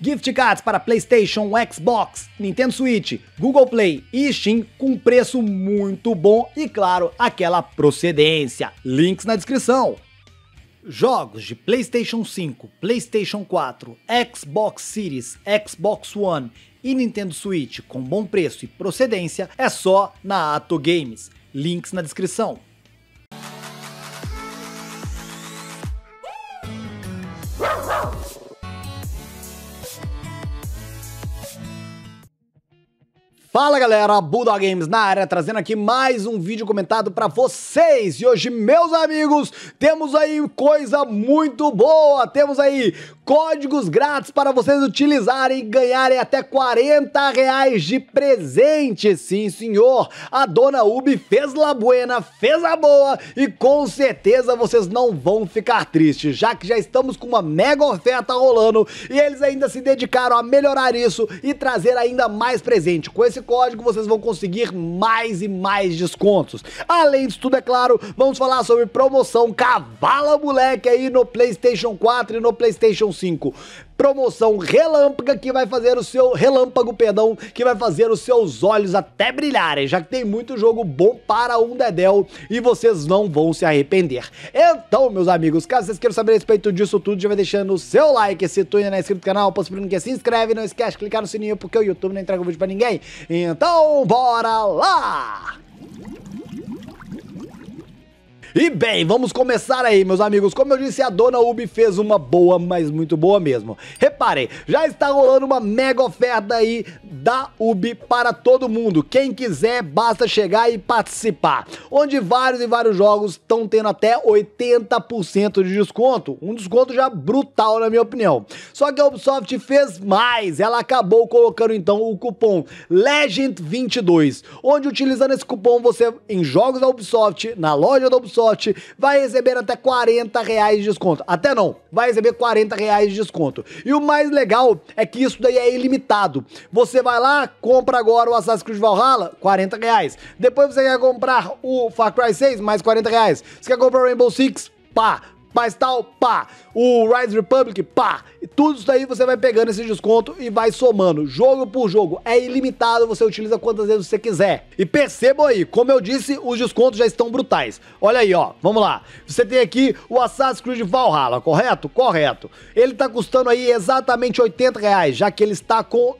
Gift cards para PlayStation, Xbox, Nintendo Switch, Google Play e Steam com preço muito bom e, claro, aquela procedência. Links na descrição. Jogos de PlayStation 5, PlayStation 4, Xbox Series, Xbox One e Nintendo Switch com bom preço e procedência é só na Ato Games. Links na descrição. Fala galera, Bulldog Games na área, trazendo aqui mais um vídeo comentado para vocês. E hoje, meus amigos, temos aí coisa muito boa. Temos aí códigos grátis para vocês utilizarem e ganharem até 40 reais de presente. Sim, senhor, a dona Ubi fez la buena, fez a boa e com certeza vocês não vão ficar tristes, já que já estamos com uma mega oferta rolando e eles ainda se dedicaram a melhorar isso e trazer ainda mais presente. Com esse código vocês vão conseguir mais e mais descontos. Além disso tudo, é claro, vamos falar sobre promoção Cavala Moleque aí no PlayStation 4 e no PlayStation 5. Promoção relâmpago que vai fazer o seu relâmpago, perdão, que vai fazer os seus olhos até brilharem, já que tem muito jogo bom para um dedéu e vocês não vão se arrepender. Então, meus amigos, caso vocês queiram saber a respeito disso tudo, já vai deixando o seu like, se tu ainda não é inscrito no canal, possibilitando que se inscreve, não esquece de clicar no sininho porque o YouTube não entrega o vídeo para ninguém. Então, bora lá! E bem, vamos começar aí, meus amigos. Como eu disse, a dona Ubi fez uma boa, mas muito boa mesmo. Reparem, já está rolando uma mega oferta aí da Ubi para todo mundo. Quem quiser, basta chegar e participar. Onde vários e vários jogos estão tendo até 80% de desconto. Um desconto já brutal, na minha opinião. Só que a Ubisoft fez mais. Ela acabou colocando então o cupom Legend22, onde utilizando esse cupom você em jogos da Ubisoft, na loja da Ubisoft, vai receber até 40 reais de desconto. Até não, vai receber 40 reais de desconto. E o mais legal é que isso daí é ilimitado. Você vai lá, compra agora o Assassin's Creed Valhalla, 40 reais. Depois você quer comprar o Far Cry 6, mais 40 reais. Você quer comprar o Rainbow Six, pá, mais tal, tá pá. O Rise Republic, pá. E tudo isso daí você vai pegando esse desconto e vai somando, jogo por jogo. É ilimitado, você utiliza quantas vezes você quiser. E percebam aí, como eu disse, os descontos já estão brutais. Olha aí, ó, vamos lá. Você tem aqui o Assassin's Creed Valhalla, correto? Correto. Ele tá custando aí exatamente 80 reais, já que ele está com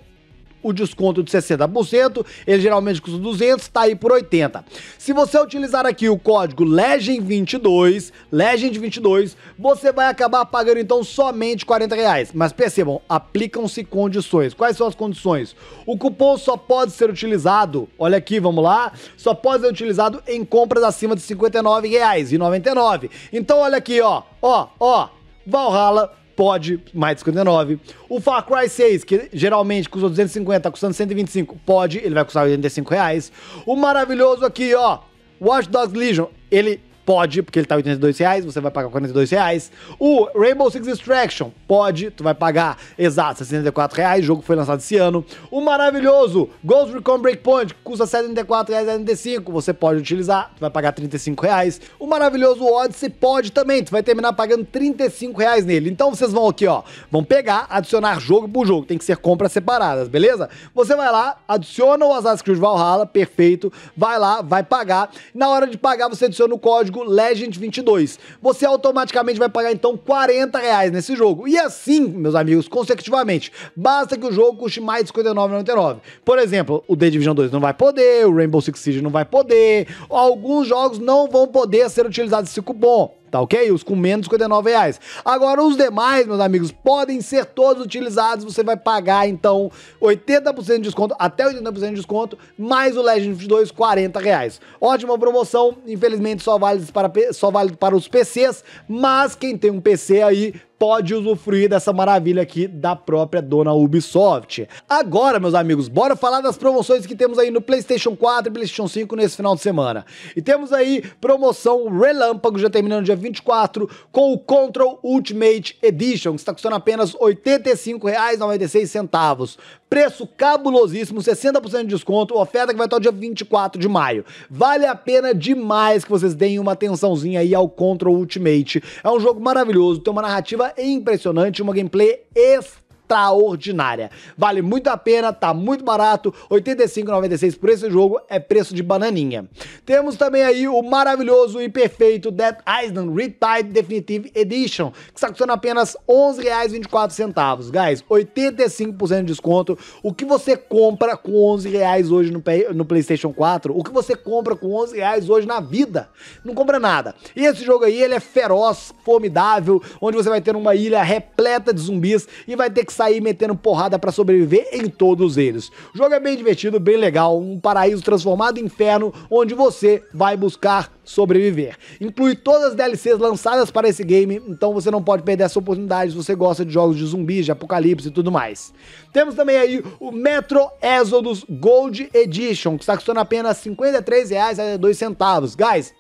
o desconto de 60%, ele geralmente custa 200, está aí por 80. Se você utilizar aqui o código LEGEND22, LEGEND22, você vai acabar pagando então somente 40 reais. Mas percebam, aplicam-se condições. Quais são as condições? O cupom só pode ser utilizado, olha aqui, vamos lá, só pode ser utilizado em compras acima de R$ 59,99. Então olha aqui, ó, ó, ó, Valhalla pode, mais de 59. O Far Cry 6, que geralmente custa 250, tá custando 125, pode, ele vai custar 85 reais. O maravilhoso aqui, ó, Watch Dogs Legion, ele Pode, porque ele tá 82 reais, você vai pagar 42 reais. O Rainbow Six Extraction, pode, tu vai pagar exato 64 reais, o jogo foi lançado esse ano. O maravilhoso Ghost Recon Breakpoint, custa 74 reais 75, você pode utilizar, tu vai pagar 35 reais. O maravilhoso Odyssey pode também, tu vai terminar pagando 35 reais nele. Então vocês vão aqui, ó, vão pegar, adicionar jogo por jogo, tem que ser compras separadas, beleza? Você vai lá, adiciona o Assassin's Creed Valhalla, perfeito, vai lá, vai pagar. Na hora de pagar, você adiciona o código código Legend22. Você automaticamente vai pagar então 40 reais nesse jogo. E assim, meus amigos, consecutivamente. Basta que o jogo custe mais de 59,99. Por exemplo, o The Division 2 não vai poder, o Rainbow Six Siege não vai poder, alguns jogos não vão poder ser utilizados esse cupom tá ok? Os com menos 59 reais. Agora, os demais, meus amigos, podem ser todos utilizados, você vai pagar, então, 80% de desconto, até 80% de desconto, mais o Legend 2, 40 reais. Ótima promoção, infelizmente só vale, para, só vale para os PCs, mas quem tem um PC aí pode usufruir dessa maravilha aqui da própria dona Ubisoft. Agora, meus amigos, bora falar das promoções que temos aí no PlayStation 4 e PlayStation 5 nesse final de semana. E temos aí promoção Relâmpago, já terminando dia 24, com o Control Ultimate Edition, que está custando apenas R$ 85,96. Preço cabulosíssimo, 60% de desconto, oferta que vai até o dia 24 de maio. Vale a pena demais que vocês deem uma atençãozinha aí ao Control Ultimate. É um jogo maravilhoso, tem uma narrativa é impressionante, uma gameplay extra extraordinária. Vale muito a pena, tá muito barato, R$ 85,96 por esse jogo, é preço de bananinha. Temos também aí o maravilhoso e perfeito Dead Island Retired Definitive Edition, que está custando apenas R$ 11,24. Guys, 85% de desconto. O que você compra com R$ reais hoje no, no PlayStation 4? O que você compra com R$ reais hoje na vida? Não compra nada. E esse jogo aí, ele é feroz, formidável, onde você vai ter uma ilha repleta de zumbis e vai ter que sair metendo porrada para sobreviver em todos eles. O jogo é bem divertido, bem legal, um paraíso transformado em inferno onde você vai buscar sobreviver. Inclui todas as DLCs lançadas para esse game, então você não pode perder essa oportunidade se você gosta de jogos de zumbis, de apocalipse e tudo mais. Temos também aí o Metro Exodus Gold Edition, que está custando apenas R$ 53,02. Guys,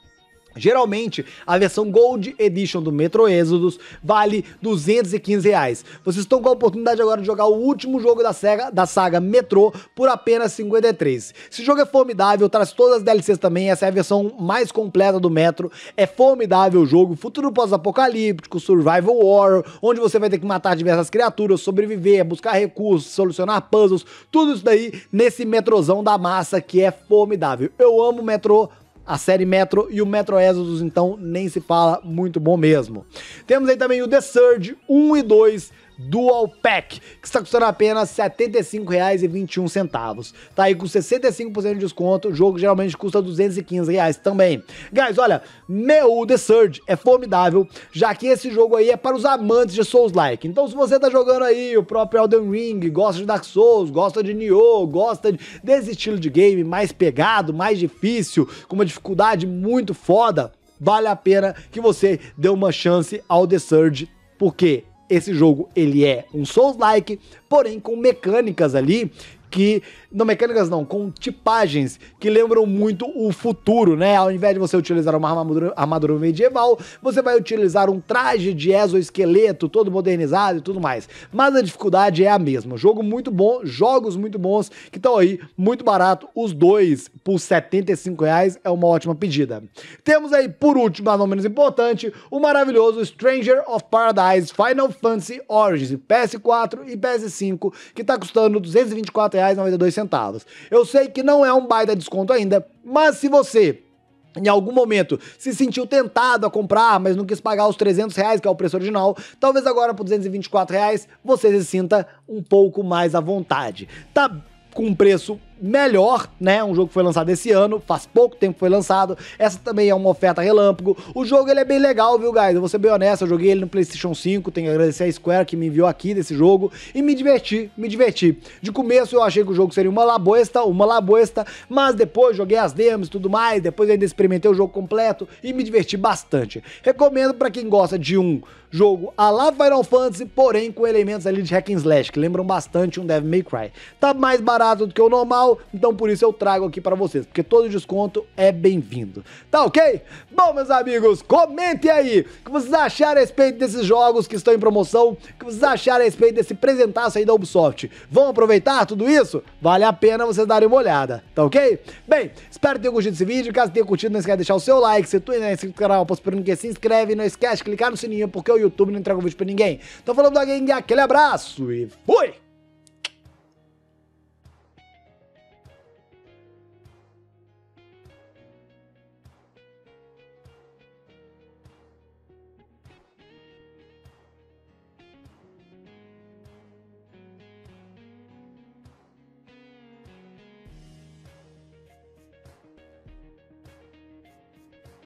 Geralmente, a versão Gold Edition do Metro Exodus vale 215 reais. Vocês estão com a oportunidade agora de jogar o último jogo da, saga da saga Metro por apenas 53. Esse jogo é formidável, traz todas as DLCs também, essa é a versão mais completa do Metro. É formidável o jogo, futuro pós-apocalíptico, survival horror, onde você vai ter que matar diversas criaturas, sobreviver, buscar recursos, solucionar puzzles, tudo isso daí nesse metrozão da massa que é formidável. Eu amo Metro a série Metro e o Metro Exodus, então, nem se fala, muito bom mesmo. Temos aí também o The Surge 1 e 2 Dual Pack, que está custando apenas R$ 75,21. Tá aí com 65% de desconto, o jogo geralmente custa R$ 215 reais também. Guys, olha, meu The Surge é formidável, já que esse jogo aí é para os amantes de Souls-like. Então se você tá jogando aí o próprio Elden Ring, gosta de Dark Souls, gosta de Nioh, gosta de, desse estilo de game mais pegado, mais difícil, com uma dificuldade muito foda, vale a pena que você dê uma chance ao The Surge, porque esse jogo ele é um Souls-like, porém com mecânicas ali que. Não mecânicas não, com tipagens que lembram muito o futuro, né? Ao invés de você utilizar uma armadura, armadura medieval, você vai utilizar um traje de exoesqueleto todo modernizado e tudo mais. Mas a dificuldade é a mesma. Jogo muito bom, jogos muito bons, que estão aí muito barato. Os dois por R$ 75 reais é uma ótima pedida. Temos aí, por último, mas não menos importante, o maravilhoso Stranger of Paradise Final Fantasy Origins, PS4 e PS5, que está custando R$ 224 R$ R$24,92. Eu sei que não é um baita desconto ainda, mas se você em algum momento se sentiu tentado a comprar, mas não quis pagar os 300 reais, que é o preço original, talvez agora por 224 reais você se sinta um pouco mais à vontade. Tá com um preço melhor, né? Um jogo que foi lançado esse ano, faz pouco tempo que foi lançado. Essa também é uma oferta relâmpago. O jogo ele é bem legal, viu, guys? Eu vou ser bem honesto, eu joguei ele no PlayStation 5, tenho que agradecer a Square que me enviou aqui desse jogo e me diverti, me diverti. De começo eu achei que o jogo seria uma labosta, uma labosta, mas depois joguei as demos e tudo mais, depois ainda experimentei o jogo completo e me diverti bastante. Recomendo para quem gosta de um jogo a la Final Fantasy, porém com elementos ali de hack and slash, que lembram bastante um Devil May Cry. Tá mais barato do que o normal então por isso eu trago aqui para vocês, porque todo desconto é bem-vindo. Tá ok? Bom, meus amigos, comentem aí o que vocês acharam a respeito desses jogos que estão em promoção, o que vocês acharam a respeito desse presentaço aí da Ubisoft. Vão aproveitar tudo isso? Vale a pena vocês darem uma olhada, tá ok? Bem, espero que tenham curtido esse vídeo, caso tenha curtido, não esquece de deixar o seu like, se tu ainda é inscrito no canal, posso que se inscreve, não esquece de clicar no sininho, porque o YouTube não entrega o vídeo pra ninguém. Então falando da Gang, aquele abraço e fui!